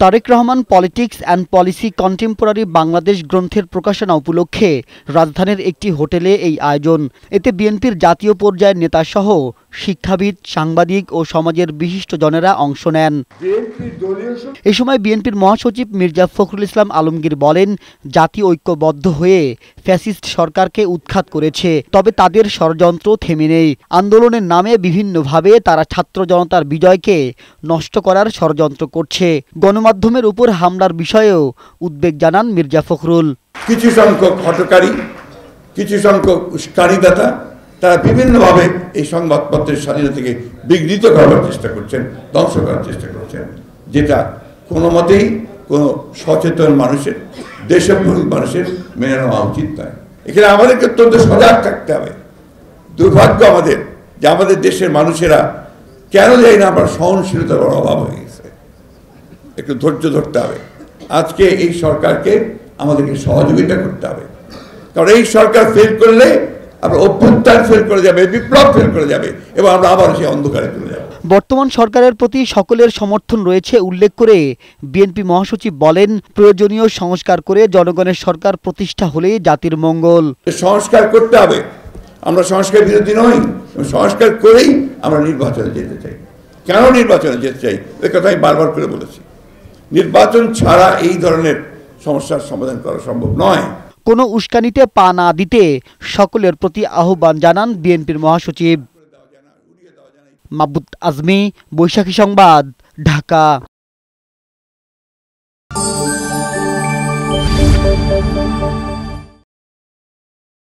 Tarique Rahman politics and policy contemporary Bangladesh গ্রন্থের প্রকাশনা উপলক্ষে রাজধানীর একটি হোটেলে এই আয়োজন এতে বিএনপির জাতীয় পর্যায়ের নেতাসহ শিক্ষাবিদ সাংবাদিক ও সমাজের বিশিষ্ট জনেরা অংশ নেন এ সময় বিএনপির মহাসচিব মির্জা ফখরুল ইসলাম আলমগীর বলেন জাতি ঐক্যবদ্ধ হয়ে ফ্যাসিস্ট সরকারকে উৎখাত করেছে তবে তাদের ষড়যন্ত্র থেমে নেই আন্দোলনের নামে বিভিন্নভাবে তারা ছাত্র জনতার বিজয়কে নষ্ট করার ষড়যন্ত্র করছে গণমাধ্যমের উপর হামলার বিষয়েও উদ্বেগ জানান মির্জা ফখরুল কিছু সংখ্যক হটকারী কিছু সংখ্যক উস্কারিদাতা তারা বিভিন্নভাবে এই সংবাদপত্রের স্বাধীনতাকে বিঘ্নিত করার চেষ্টা করছেন ধ্বংস করার চেষ্টা করছেন যেটা কোনো মতেই কোনো সচেতন মানুষের দেশপ্রেমিক মানুষের মেনে নেওয়া উচিত নয় এখানে আমাদেরকে অত্যন্ত সজাগ থাকতে হবে দুর্ভাগ্য আমাদের যে আমাদের দেশের মানুষেরা কেন যাই না আমরা সহনশীলতার বড় অভাব হয়ে গেছে একটু ধৈর্য ধরতে হবে আজকে এই সরকারকে আমাদেরকে সহযোগিতা করতে হবে কারণ এই সরকার ফেল করলে আমরা অভ্যুত্থান ফেল করে যাবে বিপ্লব ফেল করে যাবে এবং আমরা আবার সেই অন্ধকারে চলে যাব বর্তমান সরকারের প্রতি সকলের সমর্থন রয়েছে উল্লেখ করে বিএনপি মহাসচিব বলেন প্রয়োজনীয় সংস্কার করে জনগণের সরকার প্রতিষ্ঠা হলে জাতির মঙ্গল সংস্কার করতে হবে আমরা সংস্কার বিরোধী নই সংস্কার করেই আমরা নির্বাচনে যেতে চাই কেন নির্বাচনে যেতে চাই এ কথা আমি বারবার করে বলেছি নির্বাচন ছাড়া এই ধরনের সমস্যার সমাধান করা সম্ভব নয় কোনো উস্কানিতে পা না দিতে সকলের প্রতি আহ্বান জানান বিএনপির মহাসচিব মাহবুদ আজমি বৈশাখী সংবাদ ঢাকা